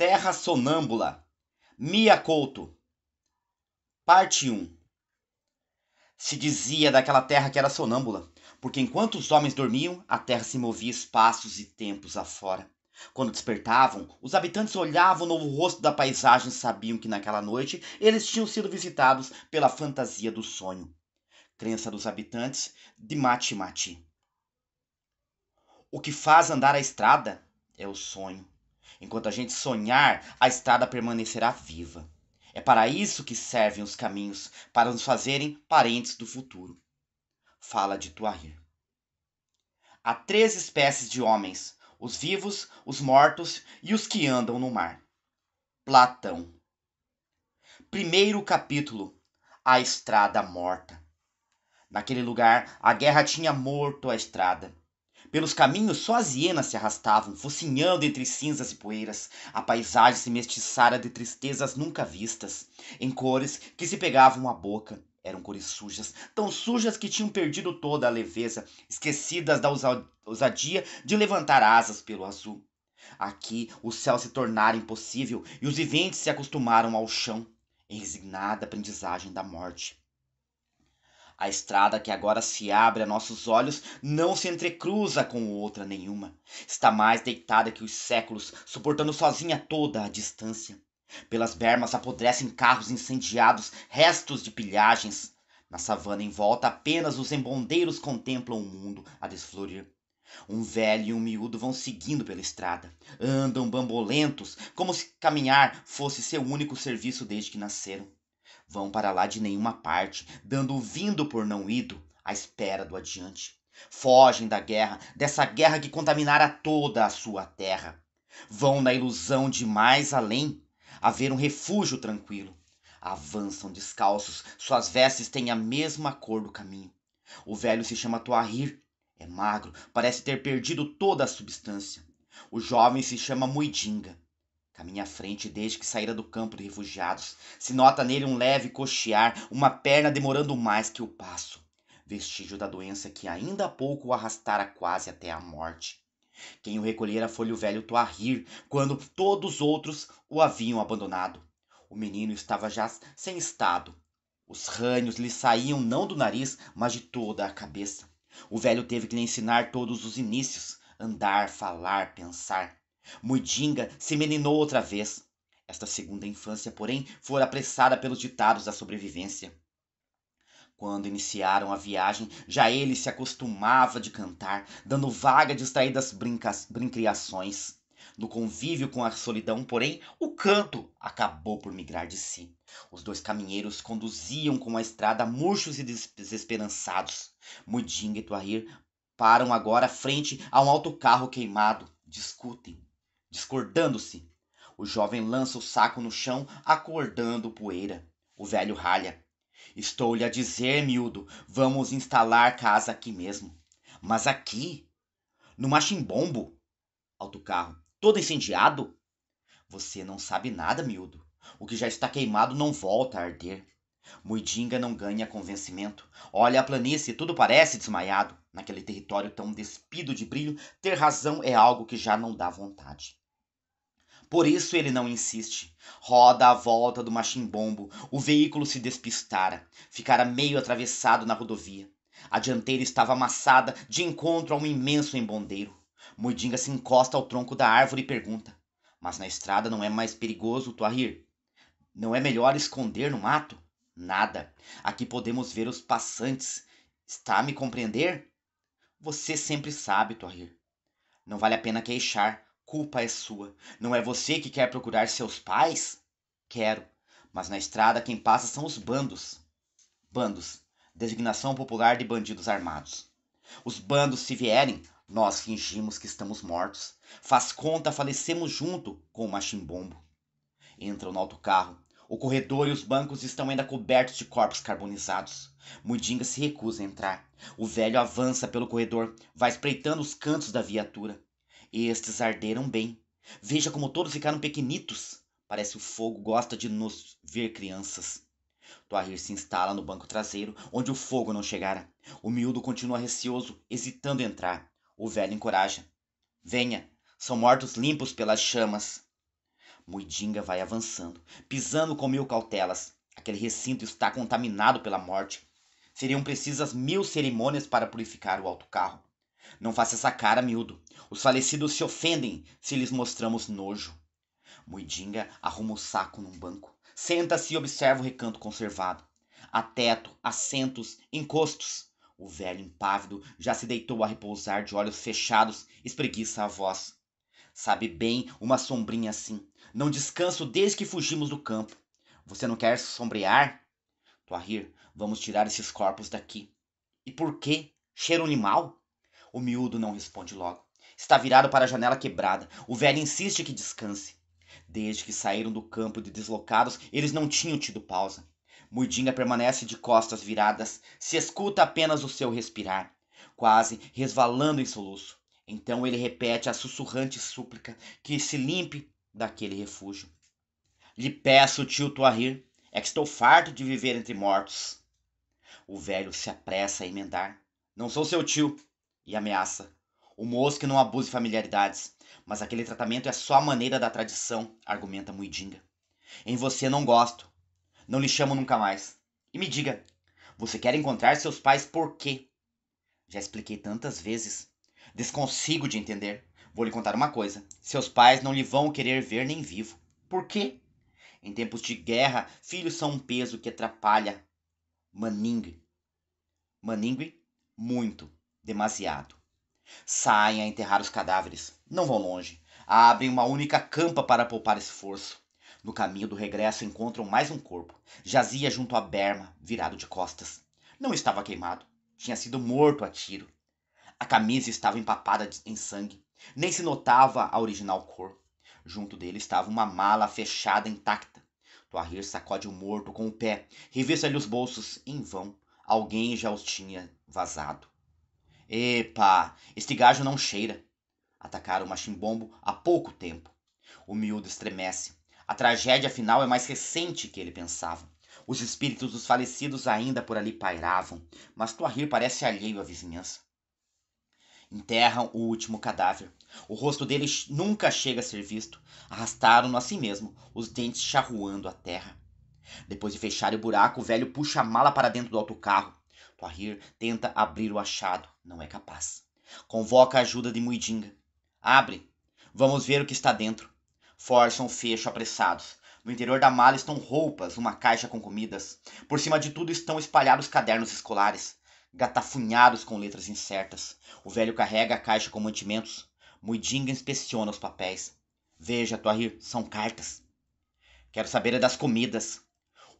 Terra Sonâmbula, Mia Couto. Parte 1 Se dizia daquela terra que era sonâmbula, porque enquanto os homens dormiam, a terra se movia espaços e tempos afora. Quando despertavam, os habitantes olhavam o novo rosto da paisagem e sabiam que naquela noite eles tinham sido visitados pela fantasia do sonho. Crença dos habitantes de Mati Mati. O que faz andar a estrada é o sonho. Enquanto a gente sonhar, a estrada permanecerá viva. É para isso que servem os caminhos, para nos fazerem parentes do futuro. Fala de Tuahir. Há três espécies de homens: os vivos, os mortos e os que andam no mar. Platão. Primeiro capítulo: A Estrada Morta. Naquele lugar, a guerra tinha morto a estrada. Pelos caminhos só as hienas se arrastavam, focinhando entre cinzas e poeiras. A paisagem se mestiçara de tristezas nunca vistas, em cores que se pegavam à boca. Eram cores sujas, tão sujas que tinham perdido toda a leveza, esquecidas da ousadia de levantar asas pelo azul. Aqui o céu se tornara impossível e os viventes se acostumaram ao chão, em resignada aprendizagem da morte. A estrada que agora se abre a nossos olhos não se entrecruza com outra nenhuma. Está mais deitada que os séculos, suportando sozinha toda a distância. Pelas bermas apodrecem carros incendiados, restos de pilhagens. Na savana em volta, apenas os embondeiros contemplam o mundo a desflorir. Um velho e um miúdo vão seguindo pela estrada. Andam bambolentos, como se caminhar fosse seu único serviço desde que nasceram vão para lá de nenhuma parte, dando o vindo por não ido, à espera do adiante. Fogem da guerra, dessa guerra que contaminara toda a sua terra. Vão na ilusão de mais além, haver um refúgio tranquilo. Avançam descalços, suas vestes têm a mesma cor do caminho. O velho se chama Tuahir, é magro, parece ter perdido toda a substância. O jovem se chama Muidinga, à minha frente desde que saíra do campo de refugiados. Se nota nele um leve cochear, uma perna demorando mais que o passo. Vestígio da doença que ainda há pouco o arrastara quase até a morte. Quem o recolhera foi o velho Toarrir, quando todos os outros o haviam abandonado. O menino estava já sem estado. Os ranhos lhe saíam não do nariz, mas de toda a cabeça. O velho teve que lhe ensinar todos os inícios: andar, falar, pensar mudinga se meninou outra vez esta segunda infância porém fora apressada pelos ditados da sobrevivência quando iniciaram a viagem já ele se acostumava de cantar dando vaga a distraídas brincriações no convívio com a solidão porém o canto acabou por migrar de si os dois caminheiros conduziam com a estrada murchos e desesperançados mudinga e Tuahir param agora frente a um autocarro queimado discutem discordando-se. O jovem lança o saco no chão, acordando poeira. O velho ralha. Estou-lhe a dizer, miúdo, vamos instalar casa aqui mesmo. Mas aqui? No machimbombo? Autocarro. Todo incendiado? Você não sabe nada, miúdo. O que já está queimado não volta a arder. Muidinga não ganha convencimento. Olha a planície, tudo parece desmaiado. Naquele território tão despido de brilho, ter razão é algo que já não dá vontade. Por isso ele não insiste. Roda à volta do machimbombo, o veículo se despistara, ficara meio atravessado na rodovia. A dianteira estava amassada de encontro a um imenso embondeiro. Moidinga se encosta ao tronco da árvore e pergunta: Mas na estrada não é mais perigoso, Tuarir? Não é melhor esconder no mato? Nada. Aqui podemos ver os passantes. Está a me compreender? Você sempre sabe, Tuarir. Não vale a pena queixar culpa é sua. Não é você que quer procurar seus pais? Quero. Mas na estrada quem passa são os bandos. Bandos. Designação popular de bandidos armados. Os bandos, se vierem, nós fingimos que estamos mortos. Faz conta, falecemos junto com o machimbombo. Entram no autocarro. O corredor e os bancos estão ainda cobertos de corpos carbonizados. Mudinga se recusa a entrar. O velho avança pelo corredor, vai espreitando os cantos da viatura estes arderam bem. Veja como todos ficaram pequenitos. Parece o fogo gosta de nos ver crianças. Toahir se instala no banco traseiro, onde o fogo não chegara. O miúdo continua receoso, hesitando entrar. O velho encoraja. Venha, são mortos limpos pelas chamas. Muidinga vai avançando, pisando com mil cautelas. Aquele recinto está contaminado pela morte. Seriam precisas mil cerimônias para purificar o alto carro não faça essa cara, miúdo. Os falecidos se ofendem se lhes mostramos nojo. Muidinga arruma o saco num banco. Senta-se e observa o recanto conservado. Há teto, assentos, encostos. O velho impávido já se deitou a repousar de olhos fechados, espreguiça a voz. Sabe bem uma sombrinha assim. Não descanso desde que fugimos do campo. Você não quer sombrear? tuahir vamos tirar esses corpos daqui. E por quê? Cheiro animal? O miúdo não responde logo. Está virado para a janela quebrada. O velho insiste que descanse. Desde que saíram do campo de deslocados, eles não tinham tido pausa. Mudinga permanece de costas viradas, se escuta apenas o seu respirar, quase resvalando em soluço. Então ele repete a sussurrante súplica que se limpe daquele refúgio. Lhe peço, tio Tuarir, é que estou farto de viver entre mortos. O velho se apressa a emendar. Não sou seu tio, e ameaça. O Mosque não abusa de familiaridades, mas aquele tratamento é só a maneira da tradição, argumenta Muidinga. Em você não gosto. Não lhe chamo nunca mais. E me diga, você quer encontrar seus pais por quê? Já expliquei tantas vezes. Desconsigo de entender. Vou lhe contar uma coisa. Seus pais não lhe vão querer ver nem vivo. Por quê? Em tempos de guerra, filhos são um peso que atrapalha. Maningue. Maningue, muito demasiado. Saem a enterrar os cadáveres. Não vão longe. Abrem uma única campa para poupar esforço. No caminho do regresso encontram mais um corpo. Jazia junto à berma, virado de costas. Não estava queimado. Tinha sido morto a tiro. A camisa estava empapada em sangue. Nem se notava a original cor. Junto dele estava uma mala fechada intacta. Toahir sacode o morto com o pé, revista-lhe os bolsos. Em vão, alguém já os tinha vazado. Epa, este gajo não cheira. Atacaram o machimbombo há pouco tempo. O miúdo estremece. A tragédia final é mais recente que ele pensava. Os espíritos dos falecidos ainda por ali pairavam, mas rir parece alheio à vizinhança. Enterram o último cadáver. O rosto dele nunca chega a ser visto. Arrastaram-no a si mesmo, os dentes charruando a terra. Depois de fechar o buraco, o velho puxa a mala para dentro do autocarro. Tahir tenta abrir o achado, não é capaz. Convoca a ajuda de Muidinga. Abre. Vamos ver o que está dentro. Forçam um fecho apressados. No interior da mala estão roupas, uma caixa com comidas. Por cima de tudo estão espalhados cadernos escolares, gatafunhados com letras incertas. O velho carrega a caixa com mantimentos. Muidinga inspeciona os papéis. Veja, Tuahir, são cartas. Quero saber é das comidas.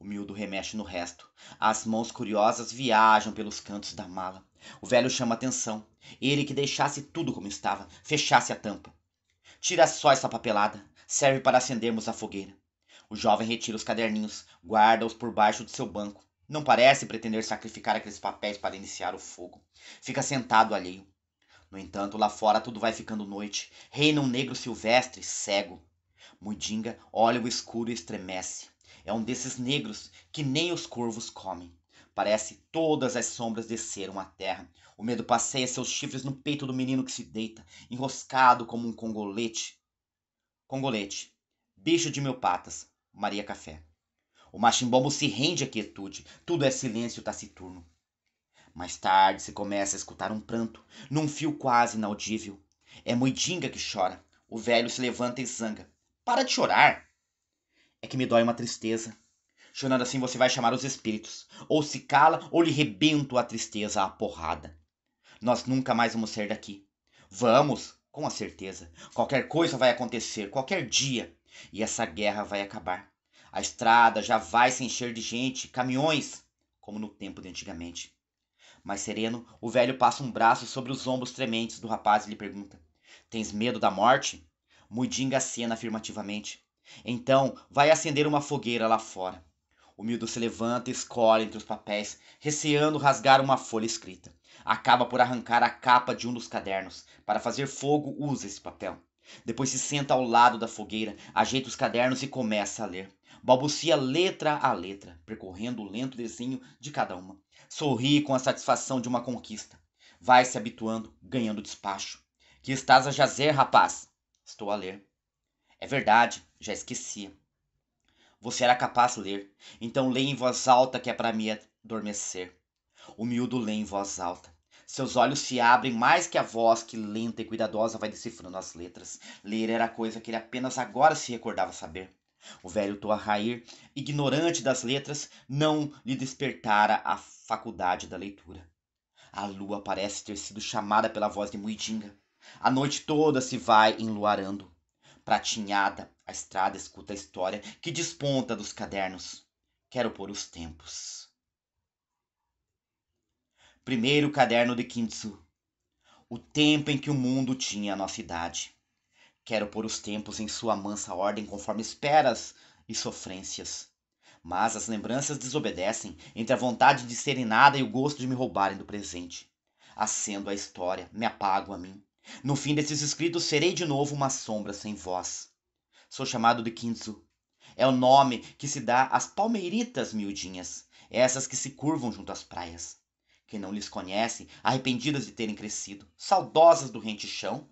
O miúdo remexe no resto. As mãos curiosas viajam pelos cantos da mala. O velho chama atenção. Ele que deixasse tudo como estava, fechasse a tampa. Tira só essa papelada. Serve para acendermos a fogueira. O jovem retira os caderninhos, guarda-os por baixo do seu banco. Não parece pretender sacrificar aqueles papéis para iniciar o fogo. Fica sentado alheio. No entanto, lá fora tudo vai ficando noite. Reina um negro silvestre, cego. Mudinga olha o escuro e estremece. É um desses negros que nem os corvos comem. Parece todas as sombras desceram à terra. O medo passeia seus chifres no peito do menino que se deita, enroscado como um congolete. Congolete, bicho de mil patas, Maria Café. O machimbombo se rende à quietude, tudo é silêncio taciturno. Mais tarde se começa a escutar um pranto, num fio quase inaudível. É Moidinga que chora. O velho se levanta e zanga. Para de chorar! é que me dói uma tristeza. Chorando assim você vai chamar os espíritos. Ou se cala, ou lhe rebento a tristeza à porrada. Nós nunca mais vamos sair daqui. Vamos, com a certeza. Qualquer coisa vai acontecer, qualquer dia. E essa guerra vai acabar. A estrada já vai se encher de gente, caminhões, como no tempo de antigamente. Mais sereno, o velho passa um braço sobre os ombros trementes do rapaz e lhe pergunta: Tens medo da morte? Muidinga acena afirmativamente. Então vai acender uma fogueira lá fora. O miúdo se levanta e escolhe entre os papéis, receando rasgar uma folha escrita. Acaba por arrancar a capa de um dos cadernos. Para fazer fogo, usa esse papel. Depois se senta ao lado da fogueira, ajeita os cadernos e começa a ler. Balbucia letra a letra, percorrendo o lento desenho de cada uma. Sorri com a satisfação de uma conquista. Vai se habituando, ganhando despacho. Que estás a jazer, rapaz? Estou a ler. É verdade, já esqueci. Você era capaz de ler, então leia em voz alta que é para me adormecer. O miúdo lê em voz alta. Seus olhos se abrem mais que a voz que lenta e cuidadosa vai decifrando as letras. Ler era coisa que ele apenas agora se recordava saber. O velho Toahair, ignorante das letras, não lhe despertara a faculdade da leitura. A lua parece ter sido chamada pela voz de Muitinga. A noite toda se vai enluarando pratinhada, a estrada escuta a história que desponta dos cadernos. Quero pôr os tempos. Primeiro caderno de Kintsu. O tempo em que o mundo tinha a nossa idade. Quero pôr os tempos em sua mansa ordem conforme esperas e sofrências. Mas as lembranças desobedecem entre a vontade de serem nada e o gosto de me roubarem do presente. Acendo a história, me apago a mim. No fim desses escritos serei de novo uma sombra sem voz. Sou chamado de Kinzu. É o nome que se dá às palmeiritas miudinhas, é essas que se curvam junto às praias. que não lhes conhecem arrependidas de terem crescido, saudosas do rente chão.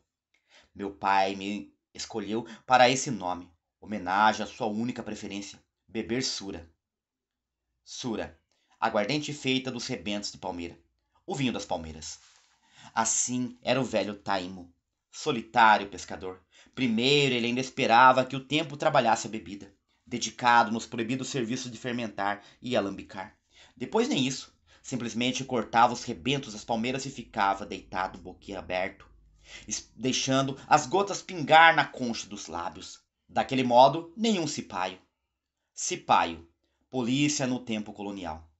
Meu pai me escolheu para esse nome, homenagem à sua única preferência, beber sura. Sura, aguardente feita dos rebentos de palmeira, o vinho das palmeiras. Assim era o velho Taimo, solitário pescador. Primeiro ele ainda esperava que o tempo trabalhasse a bebida, dedicado nos proibidos serviços de fermentar e alambicar. Depois nem isso. Simplesmente cortava os rebentos das palmeiras e ficava deitado boquiaberto, deixando as gotas pingar na concha dos lábios. Daquele modo, nenhum cipaio. Cipaio, polícia no tempo colonial.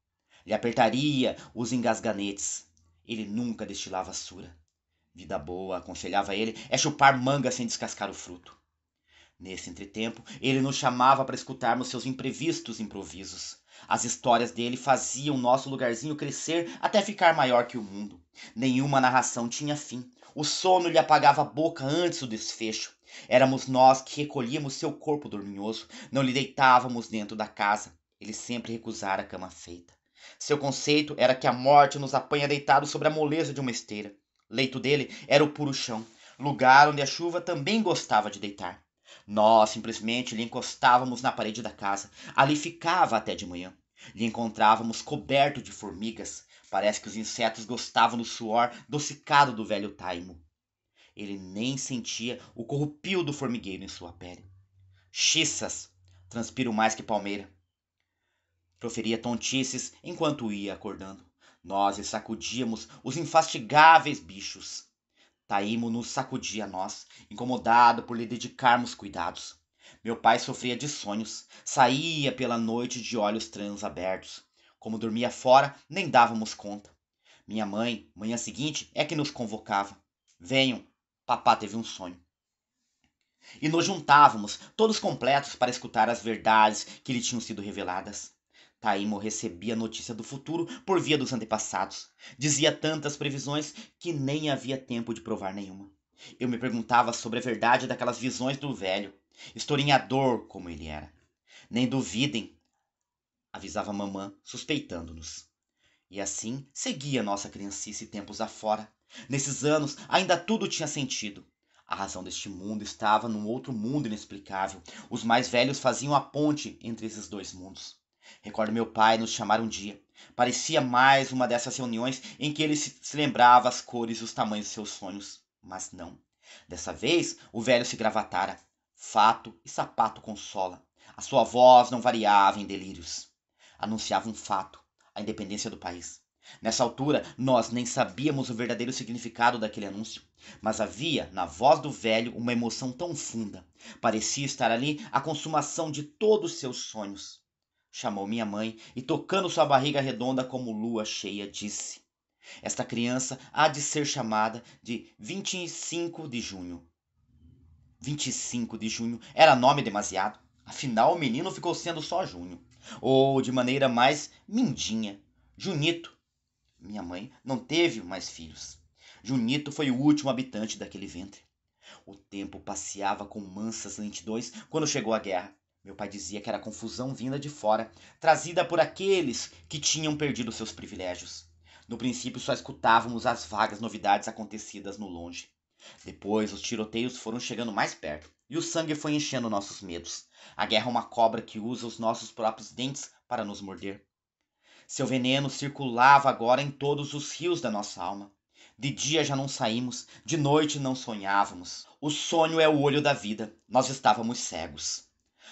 Lhe apertaria os engasganetes, ele nunca destilava sura. Vida boa, aconselhava ele, é chupar manga sem descascar o fruto. Nesse entretempo, ele nos chamava para escutarmos seus imprevistos improvisos. As histórias dele faziam nosso lugarzinho crescer até ficar maior que o mundo. Nenhuma narração tinha fim. O sono lhe apagava a boca antes do desfecho. Éramos nós que recolhíamos seu corpo dorminhoso, não lhe deitávamos dentro da casa. Ele sempre recusara a cama feita. Seu conceito era que a morte nos apanha deitados sobre a moleza de uma esteira. Leito dele era o puro chão, lugar onde a chuva também gostava de deitar. Nós simplesmente lhe encostávamos na parede da casa. Ali ficava até de manhã. Lhe encontrávamos coberto de formigas. Parece que os insetos gostavam do suor docicado do velho taimo. Ele nem sentia o corrupio do formigueiro em sua pele. Chissas! Transpiro mais que palmeira. Proferia tontices enquanto ia acordando. Nós sacudíamos os infastigáveis bichos. Taímo nos sacudia a nós, incomodado por lhe dedicarmos cuidados. Meu pai sofria de sonhos, saía pela noite de olhos transabertos. Como dormia fora, nem dávamos conta. Minha mãe, manhã seguinte, é que nos convocava. Venham, papá teve um sonho. E nos juntávamos, todos completos, para escutar as verdades que lhe tinham sido reveladas. Taimo recebia notícia do futuro por via dos antepassados. Dizia tantas previsões que nem havia tempo de provar nenhuma. Eu me perguntava sobre a verdade daquelas visões do velho, historiador como ele era. Nem duvidem, avisava mamã, suspeitando-nos. E assim seguia nossa criancice tempos afora. Nesses anos ainda tudo tinha sentido. A razão deste mundo estava num outro mundo inexplicável. Os mais velhos faziam a ponte entre esses dois mundos. Recordo meu pai nos chamar um dia. Parecia mais uma dessas reuniões em que ele se lembrava as cores e os tamanhos de seus sonhos. Mas não. Dessa vez, o velho se gravatara. Fato e sapato consola. A sua voz não variava em delírios. Anunciava um fato: a independência do país. Nessa altura, nós nem sabíamos o verdadeiro significado daquele anúncio, mas havia na voz do velho uma emoção tão funda. Parecia estar ali a consumação de todos os seus sonhos chamou minha mãe e, tocando sua barriga redonda como lua cheia, disse: Esta criança há de ser chamada de 25 de junho. 25 de junho era nome demasiado, afinal o menino ficou sendo só junho. Ou, de maneira mais mindinha, Junito. Minha mãe não teve mais filhos. Junito foi o último habitante daquele ventre. O tempo passeava com mansas lentidões quando chegou a guerra. Meu pai dizia que era confusão vinda de fora, trazida por aqueles que tinham perdido seus privilégios. No princípio só escutávamos as vagas novidades acontecidas no longe. Depois os tiroteios foram chegando mais perto e o sangue foi enchendo nossos medos. A guerra é uma cobra que usa os nossos próprios dentes para nos morder. Seu veneno circulava agora em todos os rios da nossa alma. De dia já não saímos, de noite não sonhávamos. O sonho é o olho da vida. Nós estávamos cegos.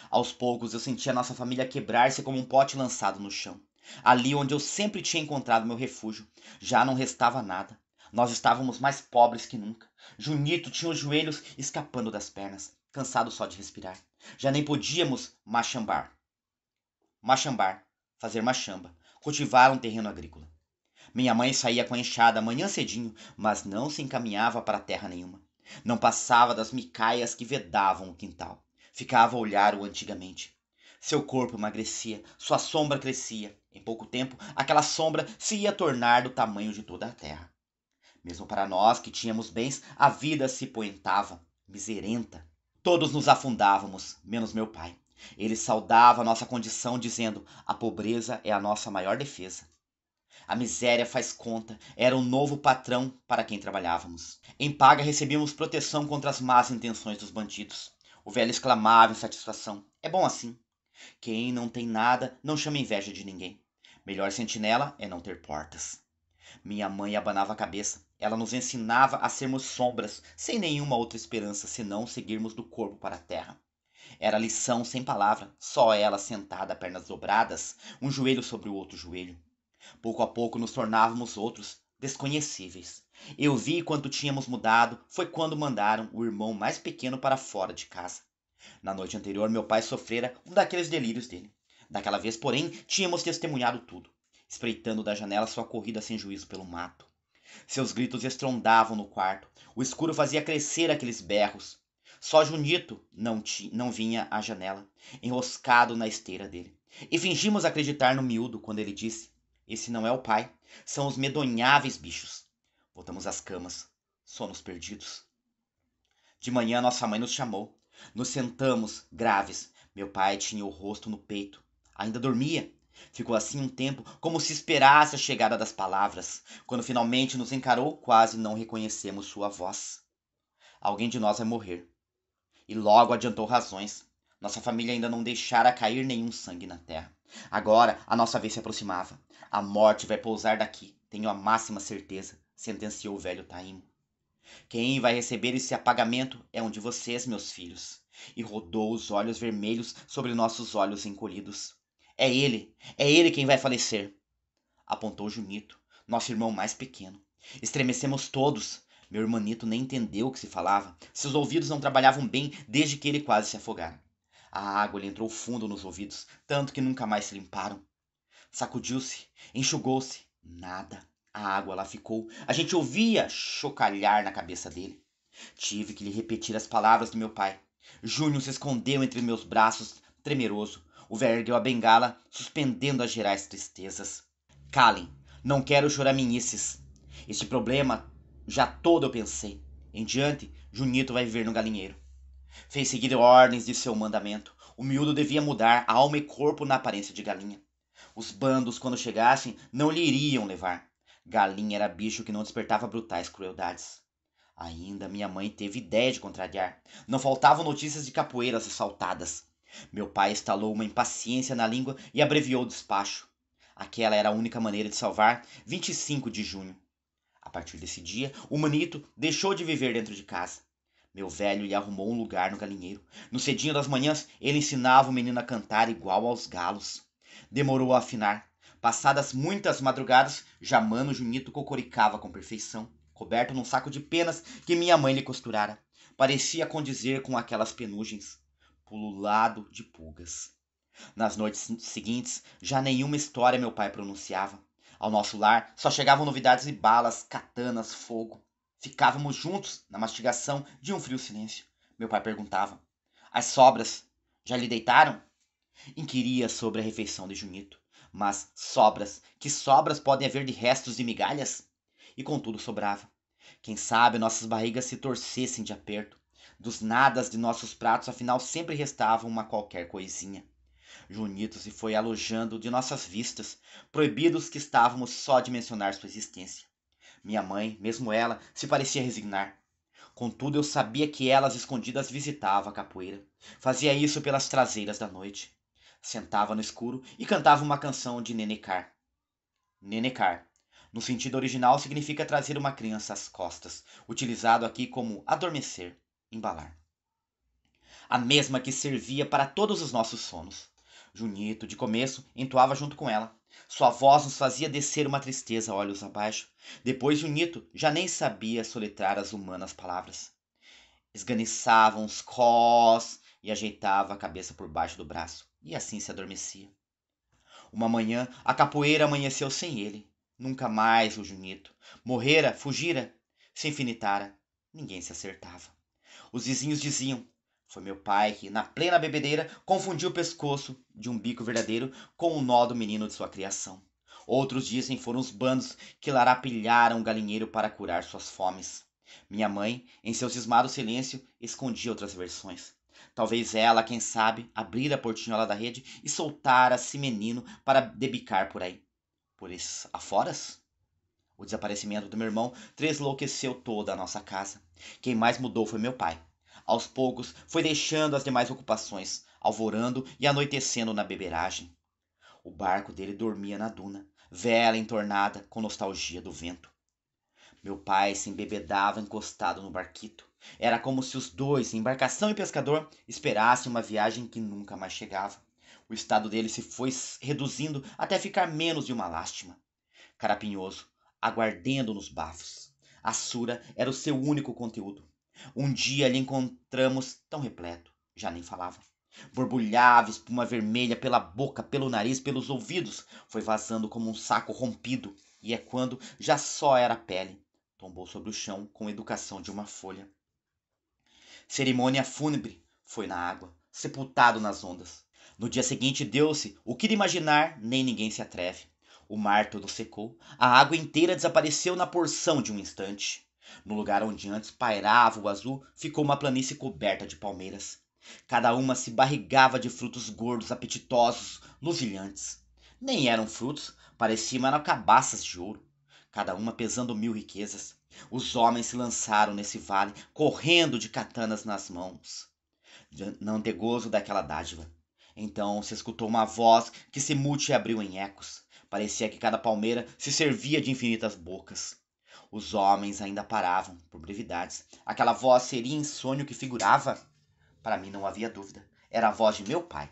Aos poucos eu sentia nossa família quebrar-se como um pote lançado no chão. Ali onde eu sempre tinha encontrado meu refúgio, já não restava nada. Nós estávamos mais pobres que nunca. Junito tinha os joelhos escapando das pernas, cansado só de respirar. Já nem podíamos machambar. Machambar, fazer machamba, cultivar um terreno agrícola. Minha mãe saía com a enxada manhã cedinho, mas não se encaminhava para terra nenhuma. Não passava das micaias que vedavam o quintal ficava a olhar-o antigamente. Seu corpo emagrecia, sua sombra crescia. Em pouco tempo, aquela sombra se ia tornar do tamanho de toda a terra. Mesmo para nós que tínhamos bens, a vida se poentava, miserenta. Todos nos afundávamos, menos meu pai. Ele saudava nossa condição, dizendo: a pobreza é a nossa maior defesa. A miséria faz conta, era o um novo patrão para quem trabalhávamos. Em paga recebíamos proteção contra as más intenções dos bandidos. O velho exclamava em satisfação. É bom assim. Quem não tem nada não chama inveja de ninguém. Melhor sentinela é não ter portas. Minha mãe abanava a cabeça. Ela nos ensinava a sermos sombras, sem nenhuma outra esperança senão seguirmos do corpo para a terra. Era lição sem palavra, só ela sentada, pernas dobradas, um joelho sobre o outro joelho. Pouco a pouco nos tornávamos outros, desconhecíveis. Eu vi quanto tínhamos mudado, foi quando mandaram o irmão mais pequeno para fora de casa. Na noite anterior, meu pai sofrera um daqueles delírios dele. Daquela vez, porém, tínhamos testemunhado tudo, espreitando da janela sua corrida sem juízo pelo mato. Seus gritos estrondavam no quarto, o escuro fazia crescer aqueles berros. Só Junito não, não vinha à janela, enroscado na esteira dele. E fingimos acreditar no miúdo quando ele disse: Esse não é o pai, são os medonháveis bichos. Voltamos às camas, sonos perdidos. De manhã nossa mãe nos chamou. Nos sentamos, graves. Meu pai tinha o rosto no peito. Ainda dormia. Ficou assim um tempo, como se esperasse a chegada das palavras. Quando finalmente nos encarou, quase não reconhecemos sua voz. Alguém de nós vai morrer. E logo adiantou razões. Nossa família ainda não deixara cair nenhum sangue na terra. Agora a nossa vez se aproximava. A morte vai pousar daqui, tenho a máxima certeza sentenciou o velho Taim. Quem vai receber esse apagamento é um de vocês, meus filhos. E rodou os olhos vermelhos sobre nossos olhos encolhidos. É ele, é ele quem vai falecer. Apontou Junito, nosso irmão mais pequeno. Estremecemos todos. Meu irmanito nem entendeu o que se falava. Seus ouvidos não trabalhavam bem desde que ele quase se afogara. A água lhe entrou fundo nos ouvidos, tanto que nunca mais se limparam. Sacudiu-se, enxugou-se. Nada. A água lá ficou. A gente ouvia chocalhar na cabeça dele. Tive que lhe repetir as palavras do meu pai. Júnior se escondeu entre meus braços, tremeroso. O velho ergueu a bengala, suspendendo as gerais tristezas. Calem, não quero choraminices. Este problema já todo eu pensei. Em diante, Junito vai viver no galinheiro. Fez seguir ordens de seu mandamento. O miúdo devia mudar alma e corpo na aparência de galinha. Os bandos, quando chegassem, não lhe iriam levar. Galinha era bicho que não despertava brutais crueldades. Ainda minha mãe teve ideia de contrariar. Não faltavam notícias de capoeiras assaltadas. Meu pai estalou uma impaciência na língua e abreviou o despacho. Aquela era a única maneira de salvar 25 de junho. A partir desse dia, o manito deixou de viver dentro de casa. Meu velho lhe arrumou um lugar no galinheiro. No cedinho das manhãs, ele ensinava o menino a cantar igual aos galos. Demorou a afinar, Passadas muitas madrugadas, já mano Junito cocoricava com perfeição, coberto num saco de penas que minha mãe lhe costurara. Parecia condizer com aquelas penugens, pululado de pulgas. Nas noites seguintes, já nenhuma história meu pai pronunciava. Ao nosso lar só chegavam novidades e balas, katanas, fogo. Ficávamos juntos na mastigação de um frio silêncio. Meu pai perguntava: As sobras já lhe deitaram? Inquiria sobre a refeição de Junito mas sobras, que sobras podem haver de restos de migalhas? E contudo sobrava. Quem sabe nossas barrigas se torcessem de aperto. Dos nadas de nossos pratos, afinal, sempre restava uma qualquer coisinha. Junito se foi alojando de nossas vistas, proibidos que estávamos só de mencionar sua existência. Minha mãe, mesmo ela, se parecia resignar. Contudo, eu sabia que elas escondidas visitava a capoeira. Fazia isso pelas traseiras da noite sentava no escuro e cantava uma canção de Nenecar. Nenecar, no sentido original, significa trazer uma criança às costas, utilizado aqui como adormecer, embalar. A mesma que servia para todos os nossos sonos. Junito, de começo, entoava junto com ela. Sua voz nos fazia descer uma tristeza olhos abaixo. Depois, Junito já nem sabia soletrar as humanas palavras. Esganiçava uns cós e ajeitava a cabeça por baixo do braço e assim se adormecia. Uma manhã a capoeira amanheceu sem ele. Nunca mais o Junito. Morrera, fugira, se infinitara. Ninguém se acertava. Os vizinhos diziam: Foi meu pai que, na plena bebedeira, confundiu o pescoço de um bico verdadeiro com o nó do menino de sua criação. Outros dizem foram os bandos que larapilharam o galinheiro para curar suas fomes. Minha mãe, em seu cismado silêncio, escondia outras versões. Talvez ela, quem sabe, abrir a portinhola da rede e soltar a menino para debicar por aí. Por esses aforas? O desaparecimento do meu irmão treslouqueceu toda a nossa casa. Quem mais mudou foi meu pai. Aos poucos foi deixando as demais ocupações, alvorando e anoitecendo na beberagem. O barco dele dormia na duna, vela entornada com nostalgia do vento. Meu pai se embebedava encostado no barquito. Era como se os dois, embarcação e pescador, esperassem uma viagem que nunca mais chegava. O estado dele se foi reduzindo até ficar menos de uma lástima. Carapinhoso, aguardendo nos bafos. A sura era o seu único conteúdo. Um dia lhe encontramos tão repleto, já nem falava. Borbulhava espuma vermelha pela boca, pelo nariz, pelos ouvidos. Foi vazando como um saco rompido. E é quando já só era pele. Tombou sobre o chão com a educação de uma folha cerimônia fúnebre, foi na água, sepultado nas ondas. No dia seguinte deu-se o que de imaginar nem ninguém se atreve. O mar todo secou, a água inteira desapareceu na porção de um instante. No lugar onde antes pairava o azul, ficou uma planície coberta de palmeiras. Cada uma se barrigava de frutos gordos, apetitosos, luzilhantes. Nem eram frutos, pareciam eram cabaças de ouro, cada uma pesando mil riquezas. Os homens se lançaram nesse vale, correndo de katanas nas mãos, não de gozo daquela dádiva. Então se escutou uma voz que se multiabriu em ecos. Parecia que cada palmeira se servia de infinitas bocas. Os homens ainda paravam, por brevidades. Aquela voz seria sonho que figurava? Para mim não havia dúvida. Era a voz de meu pai.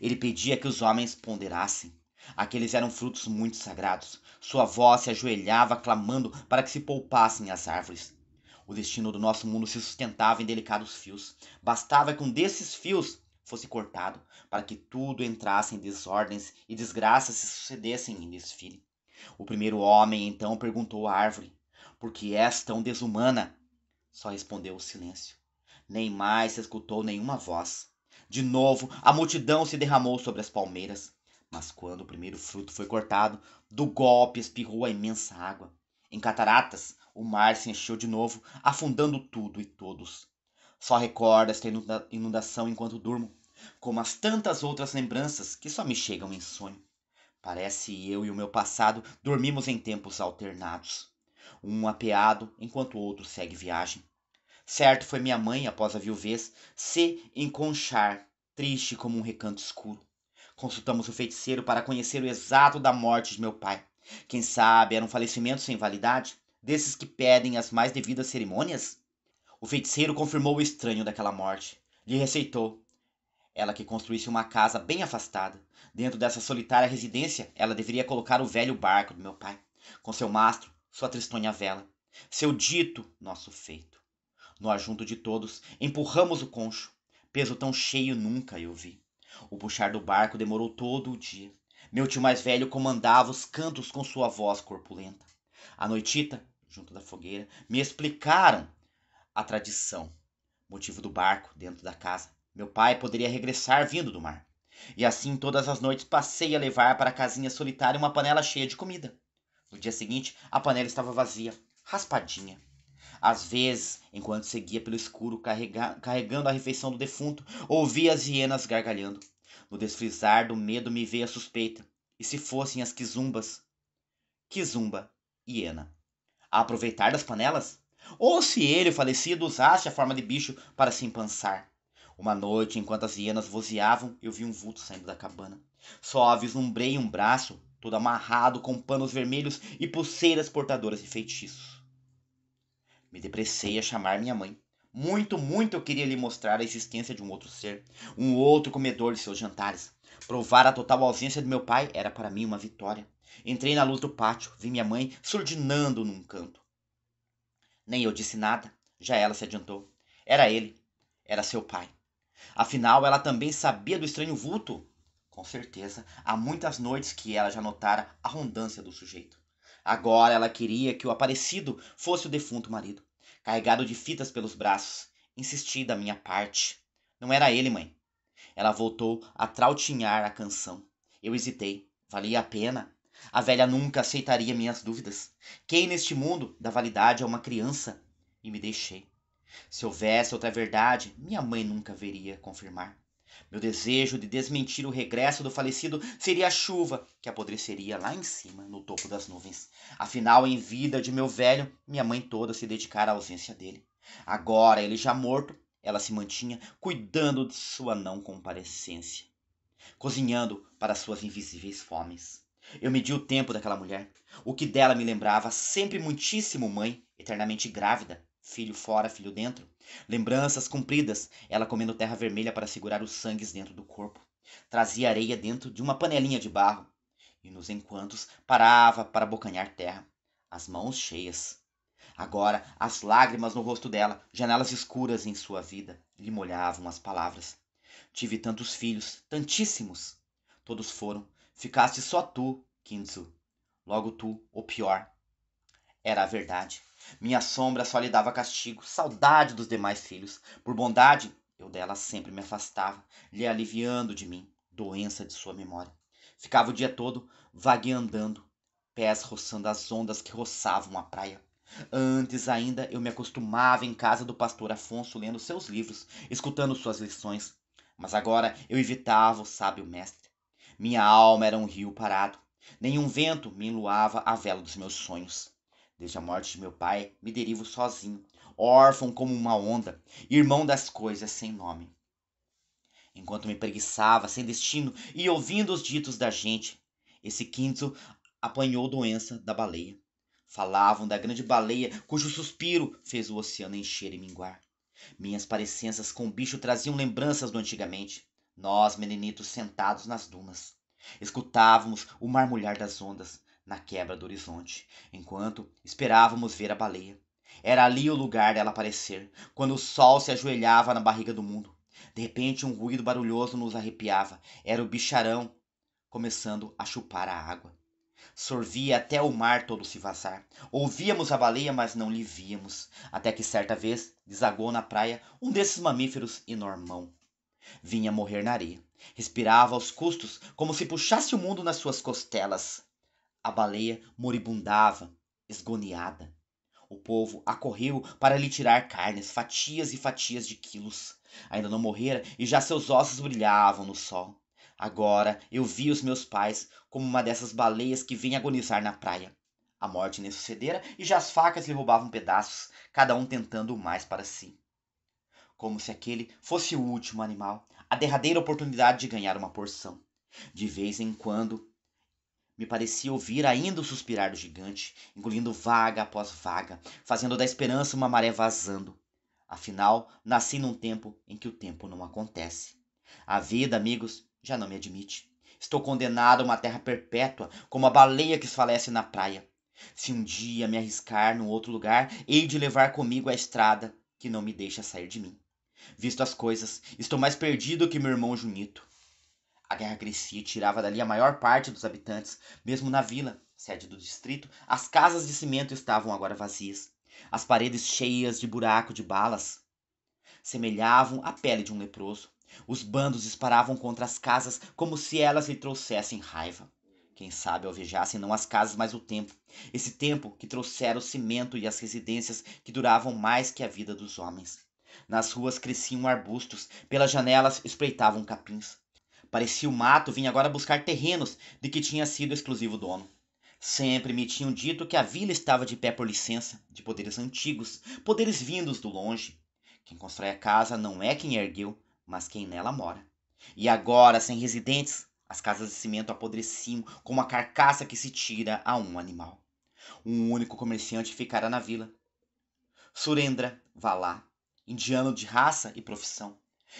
Ele pedia que os homens ponderassem. Aqueles eram frutos muito sagrados, sua voz se ajoelhava clamando para que se poupassem as árvores. O destino do nosso mundo se sustentava em delicados fios. Bastava que um desses fios fosse cortado para que tudo entrasse em desordens e desgraças se sucedessem em desfile. O primeiro homem então perguntou à árvore: Por que és tão desumana? Só respondeu o silêncio. Nem mais se escutou nenhuma voz. De novo, a multidão se derramou sobre as palmeiras. Mas quando o primeiro fruto foi cortado, do golpe espirrou a imensa água. Em cataratas, o mar se encheu de novo, afundando tudo e todos. Só recordo esta inundação enquanto durmo, como as tantas outras lembranças que só me chegam em sonho. Parece eu e o meu passado dormimos em tempos alternados. Um apeado enquanto o outro segue viagem. Certo foi minha mãe, após a viuvez, se enconchar, triste como um recanto escuro. Consultamos o feiticeiro para conhecer o exato da morte de meu pai. Quem sabe era um falecimento sem validade, desses que pedem as mais devidas cerimônias? O feiticeiro confirmou o estranho daquela morte. Lhe receitou. Ela que construísse uma casa bem afastada. Dentro dessa solitária residência, ela deveria colocar o velho barco do meu pai, com seu mastro, sua tristonha vela. Seu dito, nosso feito. No ajunto de todos, empurramos o concho. Peso tão cheio nunca eu vi. O puxar do barco demorou todo o dia. Meu tio mais velho comandava os cantos com sua voz corpulenta. A noitita, junto da fogueira, me explicaram a tradição, motivo do barco dentro da casa. Meu pai poderia regressar vindo do mar. E assim todas as noites passei a levar para a casinha solitária uma panela cheia de comida. No dia seguinte, a panela estava vazia, raspadinha. Às vezes, enquanto seguia pelo escuro carrega carregando a refeição do defunto, ouvia as hienas gargalhando. No desfrizar do medo me veio a suspeita. E se fossem as quizumbas? Quizumba, hiena. A aproveitar das panelas? Ou se ele, o falecido, usasse a forma de bicho para se empansar? Uma noite, enquanto as hienas vozeavam, eu vi um vulto saindo da cabana. Só vislumbrei um braço, todo amarrado com panos vermelhos e pulseiras portadoras de feitiços. Me depressei a chamar minha mãe. Muito, muito eu queria lhe mostrar a existência de um outro ser, um outro comedor de seus jantares. Provar a total ausência do meu pai era para mim uma vitória. Entrei na luz do pátio, vi minha mãe surdinando num canto. Nem eu disse nada, já ela se adiantou. Era ele, era seu pai. Afinal, ela também sabia do estranho vulto. Com certeza, há muitas noites que ela já notara a rondância do sujeito. Agora ela queria que o aparecido fosse o defunto marido carregado de fitas pelos braços. Insisti da minha parte. Não era ele, mãe. Ela voltou a trautinhar a canção. Eu hesitei. Valia a pena? A velha nunca aceitaria minhas dúvidas. Quem neste mundo dá validade a uma criança? E me deixei. Se houvesse outra verdade, minha mãe nunca veria confirmar. Meu desejo de desmentir o regresso do falecido seria a chuva que apodreceria lá em cima, no topo das nuvens. Afinal, em vida de meu velho, minha mãe toda se dedicara à ausência dele. Agora, ele já morto, ela se mantinha cuidando de sua não comparecência, cozinhando para suas invisíveis fomes. Eu medi o tempo daquela mulher, o que dela me lembrava, sempre muitíssimo mãe, eternamente grávida, filho fora, filho dentro. Lembranças compridas, ela comendo terra vermelha para segurar os sangues dentro do corpo. Trazia areia dentro de uma panelinha de barro e nos encontros parava para bocanhar terra, as mãos cheias. Agora, as lágrimas no rosto dela, janelas escuras em sua vida, lhe molhavam as palavras. Tive tantos filhos, tantíssimos. Todos foram. Ficaste só tu, Kinzu. Logo tu, o pior. Era a verdade. Minha sombra só lhe dava castigo, saudade dos demais filhos. Por bondade, eu dela sempre me afastava, lhe aliviando de mim, doença de sua memória. Ficava o dia todo vagueando, pés roçando as ondas que roçavam a praia. Antes ainda eu me acostumava em casa do pastor Afonso lendo seus livros, escutando suas lições. Mas agora eu evitava o sábio mestre. Minha alma era um rio parado. Nenhum vento me enluava a vela dos meus sonhos. Desde a morte de meu pai, me derivo sozinho, órfão como uma onda, irmão das coisas sem nome. Enquanto me preguiçava sem destino e ouvindo os ditos da gente, esse quinto apanhou doença da baleia. Falavam da grande baleia, cujo suspiro fez o oceano encher e minguar. Minhas parecenças com o bicho traziam lembranças do antigamente. Nós, meninitos, sentados nas dunas. Escutávamos o marmulhar das ondas, na quebra do horizonte, enquanto esperávamos ver a baleia. Era ali o lugar dela aparecer, quando o sol se ajoelhava na barriga do mundo. De repente, um ruído barulhoso nos arrepiava. Era o bicharão começando a chupar a água. Sorvia até o mar todo se vazar. Ouvíamos a baleia, mas não lhe víamos, até que certa vez desagou na praia um desses mamíferos enormão. Vinha morrer na areia. Respirava aos custos, como se puxasse o mundo nas suas costelas. A baleia moribundava, esgoneada. O povo acorreu para lhe tirar carnes, fatias e fatias de quilos. Ainda não morrera e já seus ossos brilhavam no sol. Agora eu vi os meus pais como uma dessas baleias que vem agonizar na praia. A morte nem sucedera e já as facas lhe roubavam pedaços, cada um tentando o mais para si. Como se aquele fosse o último animal, a derradeira oportunidade de ganhar uma porção. De vez em quando me parecia ouvir ainda o suspirar do gigante, engolindo vaga após vaga, fazendo da esperança uma maré vazando. Afinal, nasci num tempo em que o tempo não acontece. A vida, amigos, já não me admite. Estou condenado a uma terra perpétua, como a baleia que esfalece na praia. Se um dia me arriscar num outro lugar, hei de levar comigo a estrada que não me deixa sair de mim. Visto as coisas, estou mais perdido que meu irmão Junito. A guerra crescia e tirava dali a maior parte dos habitantes, mesmo na vila, sede do distrito, as casas de cimento estavam agora vazias, as paredes cheias de buraco de balas. Semelhavam a pele de um leproso. Os bandos disparavam contra as casas como se elas lhe trouxessem raiva. Quem sabe alvejassem não as casas, mas o tempo. Esse tempo que trouxera o cimento e as residências que duravam mais que a vida dos homens. Nas ruas cresciam arbustos, pelas janelas espreitavam capins. Parecia o mato vinha agora buscar terrenos de que tinha sido exclusivo dono. Sempre me tinham dito que a vila estava de pé por licença, de poderes antigos, poderes vindos do longe. Quem constrói a casa não é quem ergueu, mas quem nela mora. E agora, sem residentes, as casas de cimento apodreciam como a carcaça que se tira a um animal. Um único comerciante ficara na vila. Surendra Valá, indiano de raça e profissão,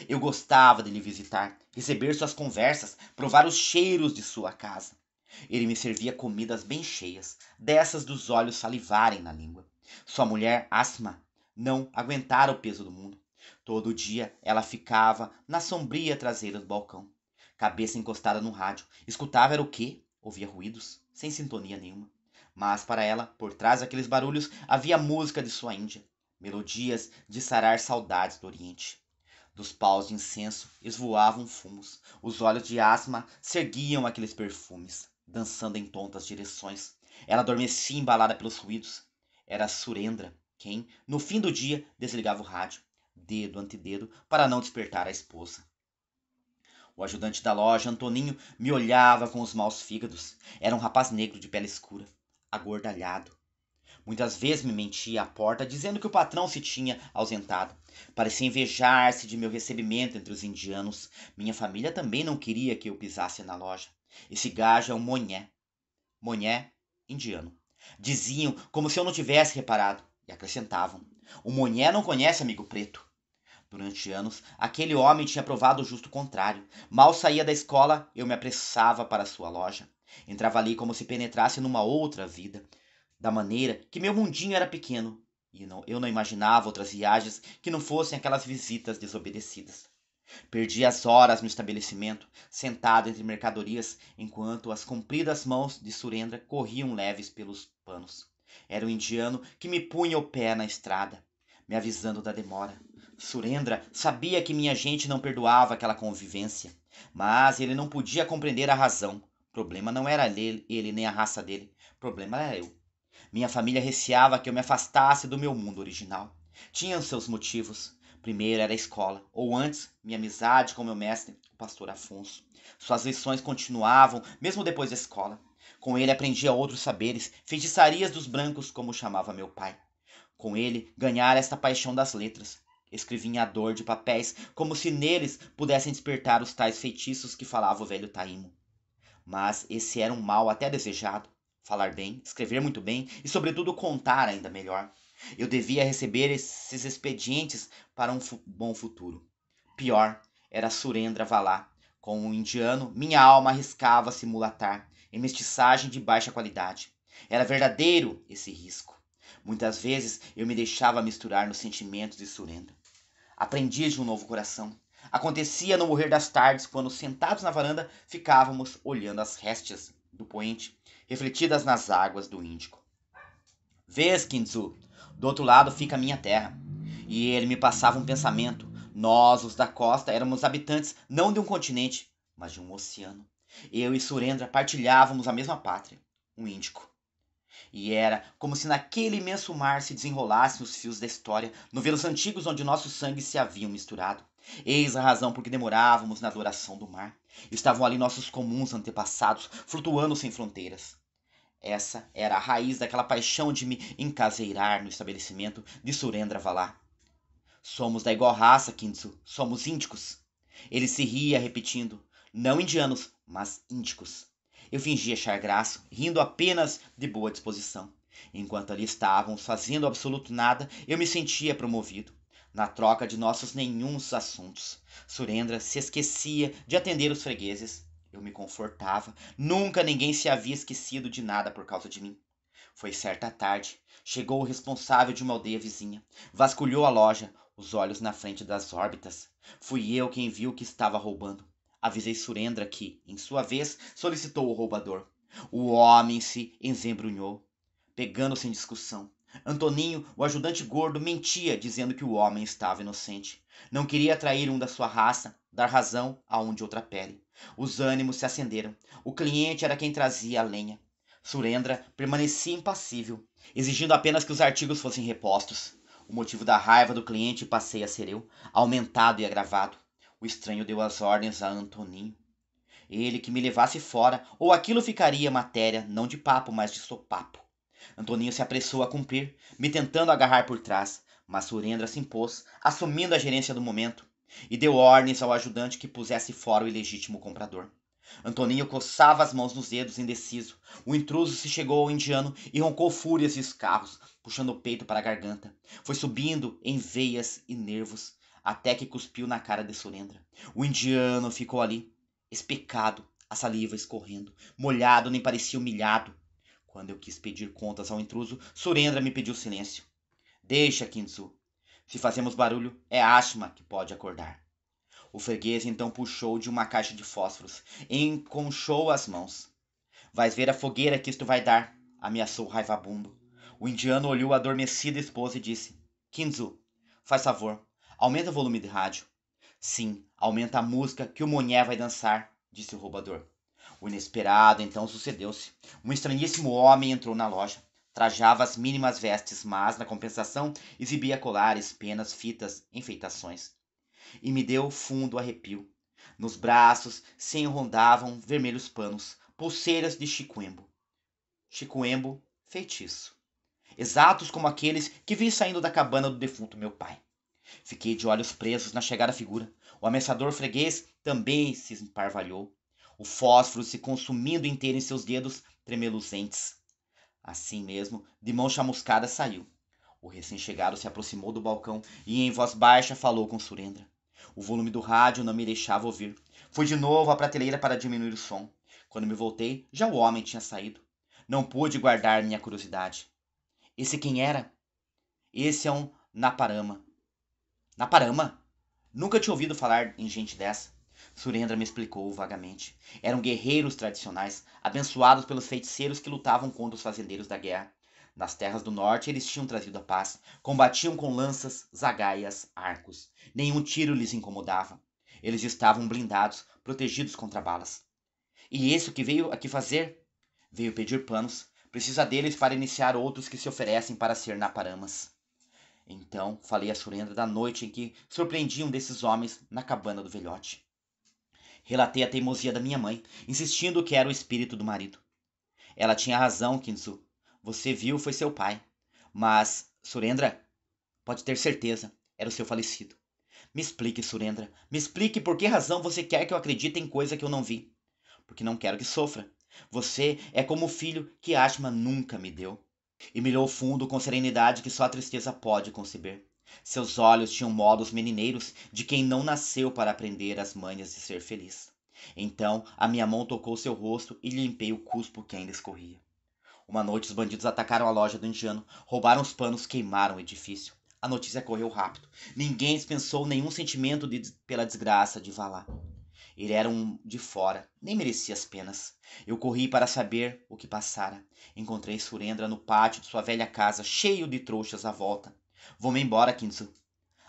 eu gostava de lhe visitar, receber suas conversas, provar os cheiros de sua casa. Ele me servia comidas bem cheias, dessas dos olhos salivarem na língua. Sua mulher, Asma, não aguentara o peso do mundo. Todo dia ela ficava na sombria traseira do balcão, cabeça encostada no rádio. Escutava era o quê? Ouvia ruídos, sem sintonia nenhuma. Mas para ela, por trás daqueles barulhos, havia música de sua Índia, melodias de sarar saudades do Oriente. Dos paus de incenso esvoavam fumos. Os olhos de asma seguiam aqueles perfumes, dançando em tontas direções. Ela adormecia embalada pelos ruídos. Era Surendra quem, no fim do dia, desligava o rádio, dedo ante dedo, para não despertar a esposa. O ajudante da loja, Antoninho, me olhava com os maus fígados. Era um rapaz negro de pele escura, agordalhado, Muitas vezes me mentia à porta, dizendo que o patrão se tinha ausentado. Parecia invejar-se de meu recebimento entre os indianos. Minha família também não queria que eu pisasse na loja. Esse gajo é um moné. Moné, indiano. Diziam como se eu não tivesse reparado. E acrescentavam: O moné não conhece amigo preto. Durante anos, aquele homem tinha provado o justo contrário. Mal saía da escola, eu me apressava para sua loja. Entrava ali como se penetrasse numa outra vida, da maneira que meu mundinho era pequeno e não, eu não imaginava outras viagens que não fossem aquelas visitas desobedecidas. Perdi as horas no estabelecimento, sentado entre mercadorias, enquanto as compridas mãos de Surendra corriam leves pelos panos. Era o um indiano que me punha o pé na estrada, me avisando da demora. Surendra sabia que minha gente não perdoava aquela convivência, mas ele não podia compreender a razão. problema não era ele, ele nem a raça dele, problema era eu. Minha família receava que eu me afastasse do meu mundo original. Tinham seus motivos. Primeiro era a escola, ou antes, minha amizade com meu mestre, o pastor Afonso. Suas lições continuavam, mesmo depois da escola. Com ele aprendia outros saberes, feitiçarias dos brancos, como chamava meu pai. Com ele, ganhara esta paixão das letras. Escrevia a dor de papéis, como se neles pudessem despertar os tais feitiços que falava o velho Taímo. Mas esse era um mal até desejado falar bem, escrever muito bem e, sobretudo, contar ainda melhor. Eu devia receber esses expedientes para um fu bom futuro. Pior era Surendra Valá. Com o um indiano, minha alma arriscava se mulatar em mestiçagem de baixa qualidade. Era verdadeiro esse risco. Muitas vezes eu me deixava misturar nos sentimentos de Surendra. Aprendiz de um novo coração. Acontecia no morrer das tardes, quando sentados na varanda ficávamos olhando as réstias do poente refletidas nas águas do Índico. Vês, Kinzu, do outro lado fica a minha terra. E ele me passava um pensamento. Nós, os da costa, éramos habitantes não de um continente, mas de um oceano. Eu e Surendra partilhávamos a mesma pátria, o Índico. E era como se naquele imenso mar se desenrolassem os fios da história, novelos antigos onde nossos sangues se haviam misturado. Eis a razão por que demorávamos na adoração do mar. Estavam ali nossos comuns antepassados, flutuando sem fronteiras. Essa era a raiz daquela paixão de me encaseirar no estabelecimento de Surendra Valá. Somos da igual raça, Kintsu. Somos índicos. Ele se ria, repetindo. Não indianos, mas índicos. Eu fingi achar graça, rindo apenas de boa disposição. Enquanto ali estávamos fazendo absoluto nada, eu me sentia promovido. Na troca de nossos nenhuns assuntos, Surendra se esquecia de atender os fregueses. Eu me confortava. Nunca ninguém se havia esquecido de nada por causa de mim. Foi certa tarde. Chegou o responsável de uma aldeia vizinha. Vasculhou a loja, os olhos na frente das órbitas. Fui eu quem viu que estava roubando. Avisei Surendra que, em sua vez, solicitou o roubador. O homem se emzebrunhou, pegando-se em discussão. Antoninho, o ajudante gordo, mentia dizendo que o homem estava inocente. Não queria atrair um da sua raça, dar razão a um de outra pele. Os ânimos se acenderam. O cliente era quem trazia a lenha. Surendra permanecia impassível, exigindo apenas que os artigos fossem repostos. O motivo da raiva do cliente passeia a ser eu, aumentado e agravado. O estranho deu as ordens a Antoninho. Ele que me levasse fora, ou aquilo ficaria matéria, não de papo, mas de sopapo. Antoninho se apressou a cumprir, me tentando agarrar por trás, mas Surendra se impôs, assumindo a gerência do momento, e deu ordens ao ajudante que pusesse fora o ilegítimo comprador. Antoninho coçava as mãos nos dedos, indeciso. O intruso se chegou ao indiano e roncou fúrias e escarros, puxando o peito para a garganta. Foi subindo em veias e nervos, até que cuspiu na cara de Surendra. O indiano ficou ali, especado, a saliva escorrendo, molhado, nem parecia humilhado. Quando eu quis pedir contas ao intruso, Surendra me pediu silêncio. Deixa, Kintsu. Se fazemos barulho, é Ashma que pode acordar. O freguês então puxou de uma caixa de fósforos e enconchou as mãos. Vais ver a fogueira que isto vai dar, ameaçou o raivabundo. O indiano olhou a adormecida esposa e disse: Kinzu, faz favor, aumenta o volume de rádio. Sim, aumenta a música que o Moné vai dançar, disse o roubador. O inesperado então sucedeu-se. Um estranhíssimo homem entrou na loja. Trajava as mínimas vestes, mas, na compensação, exibia colares, penas, fitas, enfeitações. E me deu fundo arrepio. Nos braços se enrondavam vermelhos panos, pulseiras de chicuembo. Chicuembo, feitiço. Exatos como aqueles que vi saindo da cabana do defunto meu pai. Fiquei de olhos presos na chegada figura. O ameaçador freguês também se emparvalhou o fósforo se consumindo inteiro em seus dedos tremeluzentes. Assim mesmo, de mão chamuscada saiu. O recém-chegado se aproximou do balcão e, em voz baixa, falou com Surendra. O volume do rádio não me deixava ouvir. Fui de novo à prateleira para diminuir o som. Quando me voltei, já o homem tinha saído. Não pude guardar minha curiosidade. Esse quem era? Esse é um Naparama. Naparama? Nunca tinha ouvido falar em gente dessa. Surendra me explicou vagamente. Eram guerreiros tradicionais, abençoados pelos feiticeiros que lutavam contra os fazendeiros da guerra. Nas terras do norte, eles tinham trazido a paz. Combatiam com lanças, zagaias, arcos. Nenhum tiro lhes incomodava. Eles estavam blindados, protegidos contra balas. E esse que veio aqui fazer? Veio pedir panos. Precisa deles para iniciar outros que se oferecem para ser naparamas. Então, falei a Surendra da noite em que surpreendi um desses homens na cabana do velhote. Relatei a teimosia da minha mãe, insistindo que era o espírito do marido. Ela tinha razão, Kinsu. Você viu, foi seu pai. Mas, Surendra, pode ter certeza, era o seu falecido. Me explique, Surendra. Me explique por que razão você quer que eu acredite em coisa que eu não vi. Porque não quero que sofra. Você é como o filho que Ashma nunca me deu. E milhou fundo com serenidade que só a tristeza pode conceber seus olhos tinham modos menineiros de quem não nasceu para aprender as manhas de ser feliz então a minha mão tocou seu rosto e limpei o cuspo que ainda escorria uma noite os bandidos atacaram a loja do indiano roubaram os panos queimaram o edifício a notícia correu rápido ninguém dispensou nenhum sentimento de, pela desgraça de valá ele era um de fora, nem merecia as penas. Eu corri para saber o que passara. Encontrei Surendra no pátio de sua velha casa, cheio de trouxas à volta. Vou-me embora, Quinzu.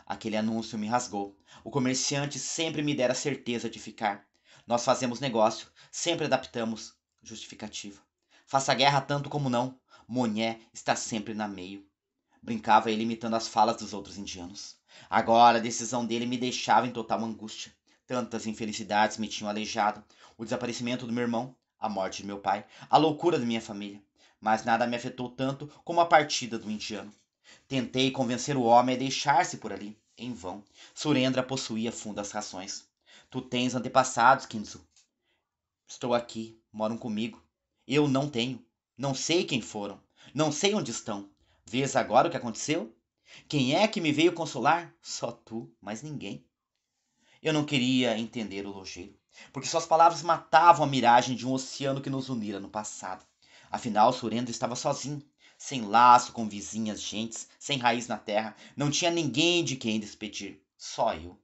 Aquele anúncio me rasgou. O comerciante sempre me dera certeza de ficar. Nós fazemos negócio, sempre adaptamos. Justificativa. Faça guerra tanto como não. Monhé está sempre na meio. Brincava ele imitando as falas dos outros indianos. Agora a decisão dele me deixava em total angústia. Tantas infelicidades me tinham aleijado. O desaparecimento do meu irmão, a morte de meu pai, a loucura da minha família. Mas nada me afetou tanto como a partida do indiano. Tentei convencer o homem a deixar-se por ali. Em vão. Surendra possuía fundas rações. Tu tens antepassados, Kinzu. Estou aqui, moram comigo. Eu não tenho. Não sei quem foram. Não sei onde estão. Vês agora o que aconteceu? Quem é que me veio consolar? Só tu, mais ninguém. Eu não queria entender o lojeiro, porque suas palavras matavam a miragem de um oceano que nos unira no passado. Afinal, Surendra estava sozinho sem laço com vizinhas gentes, sem raiz na terra, não tinha ninguém de quem despedir, só eu.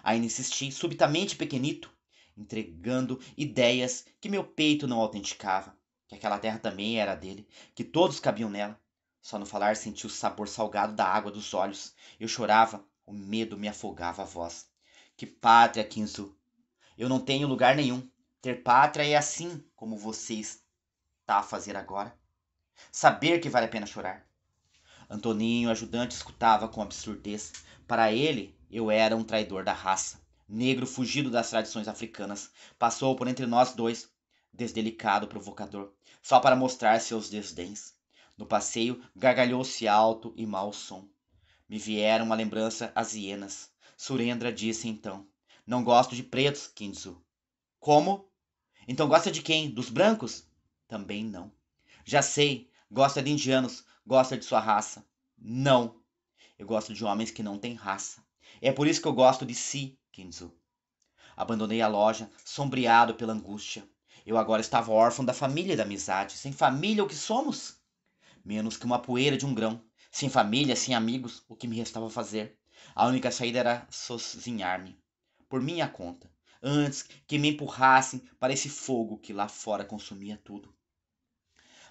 Ainda insisti, subitamente pequenito, entregando ideias que meu peito não autenticava, que aquela terra também era dele, que todos cabiam nela. Só no falar senti o sabor salgado da água dos olhos. Eu chorava, o medo me afogava a voz. Que pátria, Kinzu! Eu não tenho lugar nenhum. Ter pátria é assim como você está a fazer agora. Saber que vale a pena chorar. Antoninho, ajudante, escutava com absurdez. Para ele, eu era um traidor da raça. Negro fugido das tradições africanas, passou por entre nós dois, desdelicado provocador, só para mostrar seus desdéns. No passeio, gargalhou-se alto e mau som. Me vieram uma lembrança as hienas. Surendra disse então: Não gosto de pretos, Kinzu. Como? Então gosta de quem? Dos brancos? Também não. Já sei, gosta de indianos, gosta de sua raça. Não. Eu gosto de homens que não têm raça. É por isso que eu gosto de si, Kinzu. Abandonei a loja, sombreado pela angústia. Eu agora estava órfão da família e da amizade. Sem família, o que somos? Menos que uma poeira de um grão. Sem família, sem amigos, o que me restava fazer? A única saída era sozinhar-me, por minha conta, antes que me empurrassem para esse fogo que lá fora consumia tudo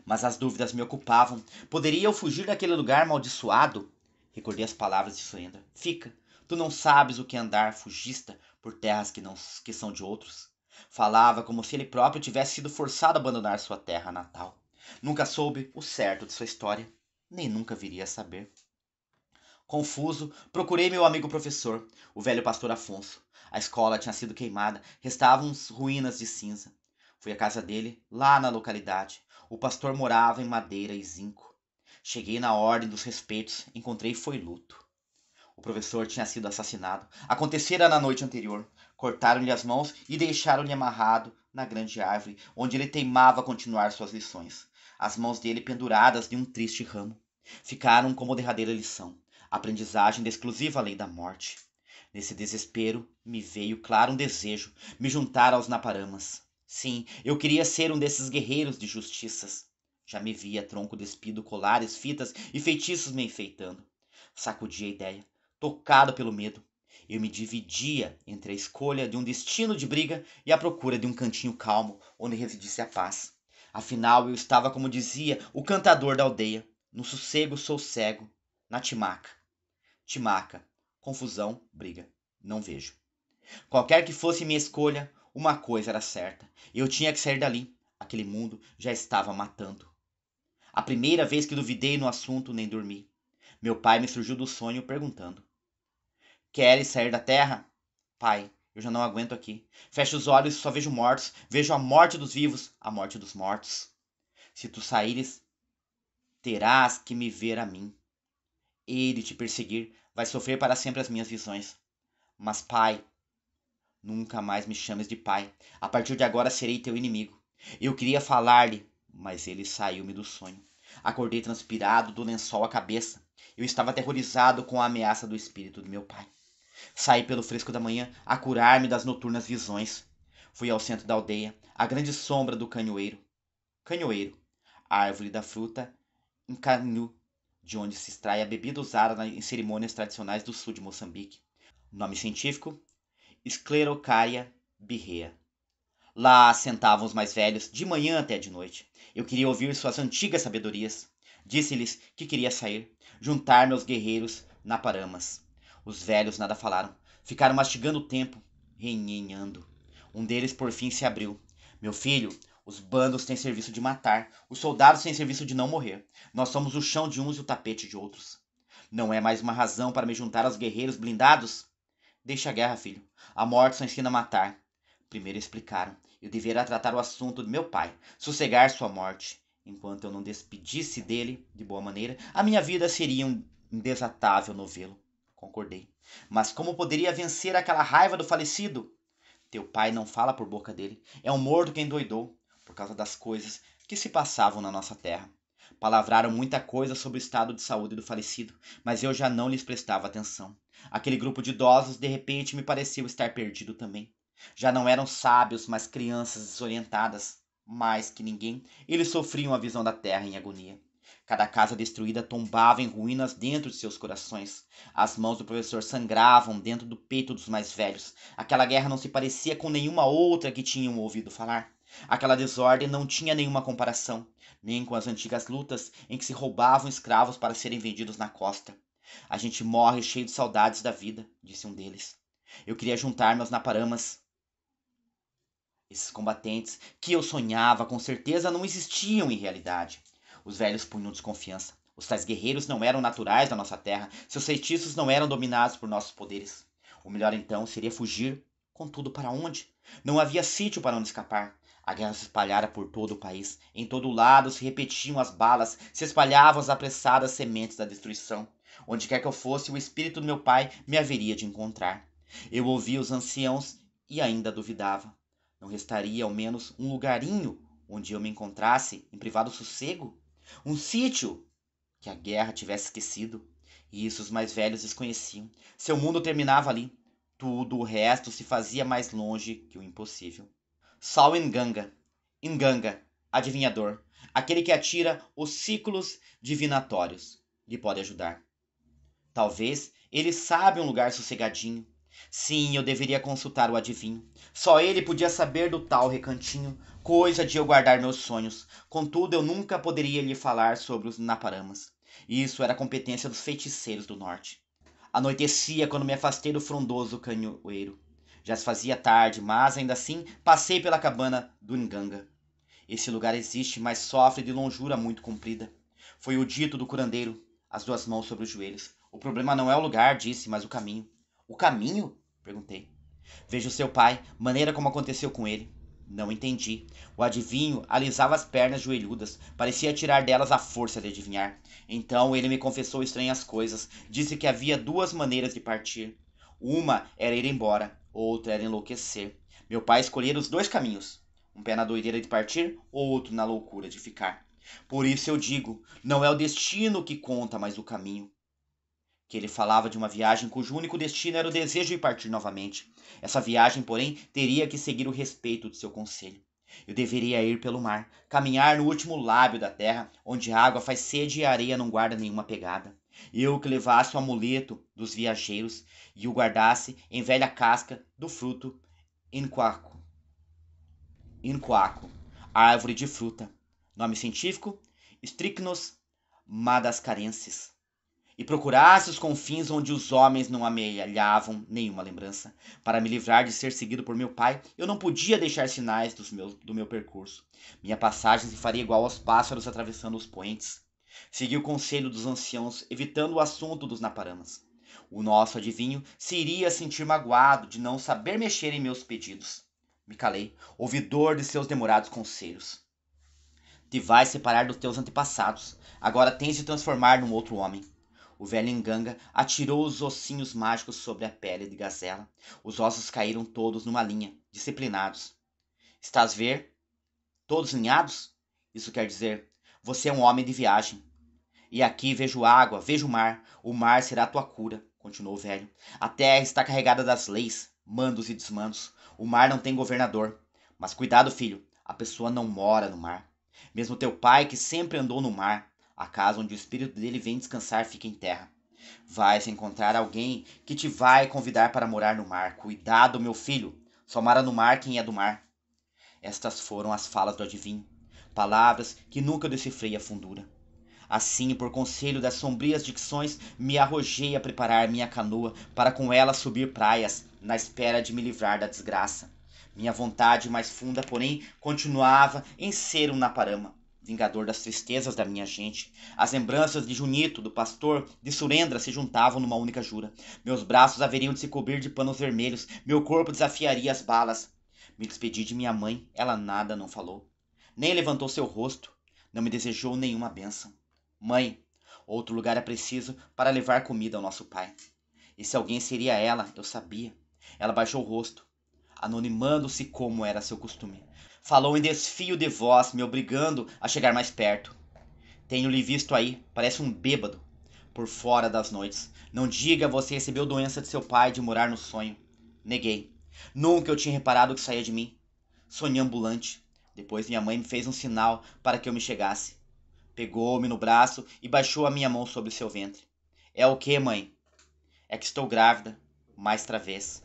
mas as dúvidas me ocupavam. Poderia eu fugir daquele lugar amaldiçoado? Recordei as palavras de Suendra. Fica, tu não sabes o que é andar, fugista, por terras que, não, que são de outros. Falava como se ele próprio tivesse sido forçado a abandonar sua terra natal. Nunca soube o certo de sua história, nem nunca viria a saber. Confuso, procurei meu amigo professor, o velho pastor Afonso. A escola tinha sido queimada, restavam ruínas de cinza. Fui à casa dele, lá na localidade, o pastor morava em madeira e zinco. Cheguei na ordem dos respeitos, encontrei foi luto. O professor tinha sido assassinado. Acontecera na noite anterior. Cortaram-lhe as mãos e deixaram-lhe amarrado na grande árvore, onde ele teimava continuar suas lições. As mãos dele penduradas de um triste ramo. Ficaram como derradeira lição, aprendizagem da exclusiva lei da morte. Nesse desespero, me veio claro um desejo, me juntar aos naparamas. Sim, eu queria ser um desses guerreiros de justiças. Já me via tronco despido, colares, fitas e feitiços me enfeitando. Sacudi a ideia, tocado pelo medo. Eu me dividia entre a escolha de um destino de briga e a procura de um cantinho calmo onde residisse a paz. Afinal, eu estava, como dizia o cantador da aldeia, no sossego sou cego, na timaca. Timaca, confusão, briga, não vejo. Qualquer que fosse minha escolha, uma coisa era certa: eu tinha que sair dali. Aquele mundo já estava matando. A primeira vez que duvidei no assunto, nem dormi. Meu pai me surgiu do sonho perguntando: Queres sair da terra? Pai, eu já não aguento aqui. Fecho os olhos, só vejo mortos. Vejo a morte dos vivos, a morte dos mortos. Se tu saíres, terás que me ver a mim. Ele te perseguir, vai sofrer para sempre as minhas visões. Mas, pai, Nunca mais me chames de pai. A partir de agora serei teu inimigo. Eu queria falar-lhe, mas ele saiu-me do sonho. Acordei transpirado do lençol à cabeça. Eu estava aterrorizado com a ameaça do espírito de meu pai. Saí pelo fresco da manhã a curar-me das noturnas visões. Fui ao centro da aldeia, à grande sombra do canhoeiro. Canhoeiro, árvore da fruta, um canu de onde se extrai a bebida usada em cerimônias tradicionais do sul de Moçambique. Nome científico: esclerocária birrea. Lá sentavam os mais velhos, de manhã até de noite. Eu queria ouvir suas antigas sabedorias. Disse-lhes que queria sair, juntar meus guerreiros na paramas. Os velhos nada falaram, ficaram mastigando o tempo, renhenhando. Um deles por fim se abriu. Meu filho, os bandos têm serviço de matar, os soldados têm serviço de não morrer. Nós somos o chão de uns e o tapete de outros. Não é mais uma razão para me juntar aos guerreiros blindados? Deixe a guerra, filho. A morte só ensina a matar. Primeiro explicaram. Eu deverá tratar o assunto do meu pai, sossegar sua morte. Enquanto eu não despedisse dele, de boa maneira, a minha vida seria um indesatável novelo. Concordei. Mas como poderia vencer aquela raiva do falecido? Teu pai não fala por boca dele. É um morto quem doidou, por causa das coisas que se passavam na nossa terra. Palavraram muita coisa sobre o estado de saúde do falecido, mas eu já não lhes prestava atenção. Aquele grupo de idosos de repente me pareceu estar perdido também. Já não eram sábios, mas crianças desorientadas. Mais que ninguém, eles sofriam a visão da terra em agonia. Cada casa destruída tombava em ruínas dentro de seus corações. As mãos do professor sangravam dentro do peito dos mais velhos. Aquela guerra não se parecia com nenhuma outra que tinham ouvido falar. Aquela desordem não tinha nenhuma comparação, nem com as antigas lutas em que se roubavam escravos para serem vendidos na costa. A gente morre cheio de saudades da vida, disse um deles. Eu queria juntar-me aos naparamas. Esses combatentes que eu sonhava com certeza não existiam em realidade. Os velhos punham desconfiança. Os tais guerreiros não eram naturais da nossa terra, seus feitiços não eram dominados por nossos poderes. O melhor então seria fugir, contudo, para onde? Não havia sítio para onde escapar. A guerra se espalhara por todo o país. Em todo lado se repetiam as balas, se espalhavam as apressadas sementes da destruição. Onde quer que eu fosse, o espírito do meu pai me haveria de encontrar. Eu ouvia os anciãos e ainda duvidava. Não restaria ao menos um lugarinho onde eu me encontrasse em privado sossego? Um sítio que a guerra tivesse esquecido? E isso os mais velhos desconheciam. Seu mundo terminava ali. Tudo o resto se fazia mais longe que o impossível. Sol Enganga. Enganga, adivinhador. Aquele que atira os ciclos divinatórios. Lhe pode ajudar. Talvez ele sabe um lugar sossegadinho. Sim, eu deveria consultar o adivinho. Só ele podia saber do tal recantinho, coisa de eu guardar meus sonhos. Contudo, eu nunca poderia lhe falar sobre os naparamas. Isso era competência dos feiticeiros do norte. Anoitecia quando me afastei do frondoso canhoeiro. Já se fazia tarde, mas ainda assim passei pela cabana do Nganga. Esse lugar existe, mas sofre de longura muito comprida. Foi o dito do curandeiro, as duas mãos sobre os joelhos. O problema não é o lugar, disse, mas o caminho. O caminho? perguntei. Vejo seu pai, maneira como aconteceu com ele. Não entendi. O adivinho alisava as pernas joelhudas, parecia tirar delas a força de adivinhar. Então ele me confessou estranhas coisas, disse que havia duas maneiras de partir. Uma era ir embora, outra era enlouquecer. Meu pai escolhera os dois caminhos, um pé na doideira de partir, outro na loucura de ficar. Por isso eu digo, não é o destino que conta, mas o caminho que ele falava de uma viagem cujo único destino era o desejo de partir novamente. Essa viagem, porém, teria que seguir o respeito de seu conselho. Eu deveria ir pelo mar, caminhar no último lábio da terra, onde a água faz sede e a areia não guarda nenhuma pegada. Eu que levasse o amuleto dos viajeiros e o guardasse em velha casca do fruto inquaco. Inquaco, árvore de fruta. Nome científico: Strychnos madascarensis e procurasse os confins onde os homens não amealhavam nenhuma lembrança. Para me livrar de ser seguido por meu pai, eu não podia deixar sinais dos meus, do meu percurso. Minha passagem se faria igual aos pássaros atravessando os poentes. Segui o conselho dos anciãos, evitando o assunto dos naparamas. O nosso adivinho se iria sentir magoado de não saber mexer em meus pedidos. Me calei, ouvidor de seus demorados conselhos. Te vais separar dos teus antepassados. Agora tens de transformar num outro homem. O velho Enganga atirou os ossinhos mágicos sobre a pele de Gazela. Os ossos caíram todos numa linha, disciplinados. Estás ver? Todos linhados? Isso quer dizer, você é um homem de viagem. E aqui vejo água, vejo mar. O mar será tua cura, continuou o velho. A terra está carregada das leis, mandos e desmandos. O mar não tem governador. Mas cuidado, filho, a pessoa não mora no mar. Mesmo teu pai, que sempre andou no mar, a casa onde o espírito dele vem descansar fica em terra. Vais encontrar alguém que te vai convidar para morar no mar. Cuidado, meu filho! Só mora no mar quem é do mar. Estas foram as falas do adivinho, palavras que nunca decifrei a fundura. Assim, por conselho das sombrias dicções, me arrojei a preparar minha canoa para com ela subir praias, na espera de me livrar da desgraça. Minha vontade mais funda, porém, continuava em ser um naparama vingador das tristezas da minha gente. As lembranças de Junito, do pastor, de Surendra se juntavam numa única jura. Meus braços haveriam de se cobrir de panos vermelhos, meu corpo desafiaria as balas. Me despedi de minha mãe, ela nada não falou. Nem levantou seu rosto, não me desejou nenhuma benção. Mãe, outro lugar é preciso para levar comida ao nosso pai. E se alguém seria ela, eu sabia. Ela baixou o rosto, anonimando-se como era seu costume. Falou em desfio de voz, me obrigando a chegar mais perto. Tenho-lhe visto aí, parece um bêbado, por fora das noites. Não diga você recebeu doença de seu pai de morar no sonho. Neguei. Nunca eu tinha reparado que saía de mim. Sonhei ambulante. Depois minha mãe me fez um sinal para que eu me chegasse. Pegou-me no braço e baixou a minha mão sobre seu ventre. É o que, mãe? É que estou grávida, mais travessa.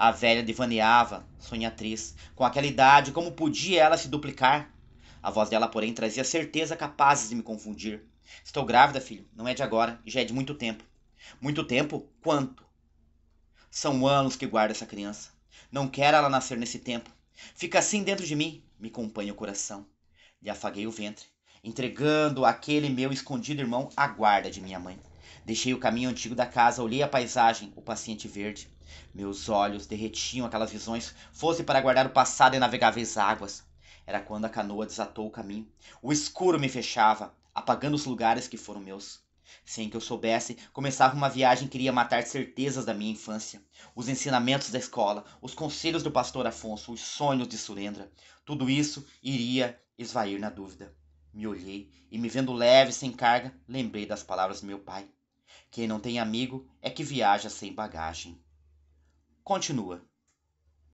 A velha divaneava, sonhatriz. Com aquela idade, como podia ela se duplicar? A voz dela, porém, trazia certeza capazes de me confundir. Estou grávida, filho. Não é de agora, já é de muito tempo. Muito tempo? Quanto? São anos que guardo essa criança. Não quero ela nascer nesse tempo. Fica assim dentro de mim, me acompanha o coração. Lhe afaguei o ventre, entregando aquele meu escondido irmão à guarda de minha mãe. Deixei o caminho antigo da casa, olhei a paisagem, o paciente verde. Meus olhos derretiam aquelas visões, fosse para guardar o passado e navegáveis águas. Era quando a canoa desatou o caminho. O escuro me fechava, apagando os lugares que foram meus. Sem que eu soubesse, começava uma viagem que iria matar certezas da minha infância. Os ensinamentos da escola, os conselhos do pastor Afonso, os sonhos de Surendra. Tudo isso iria esvair na dúvida. Me olhei e, me vendo leve, sem carga, lembrei das palavras do meu pai. Quem não tem amigo é que viaja sem bagagem continua.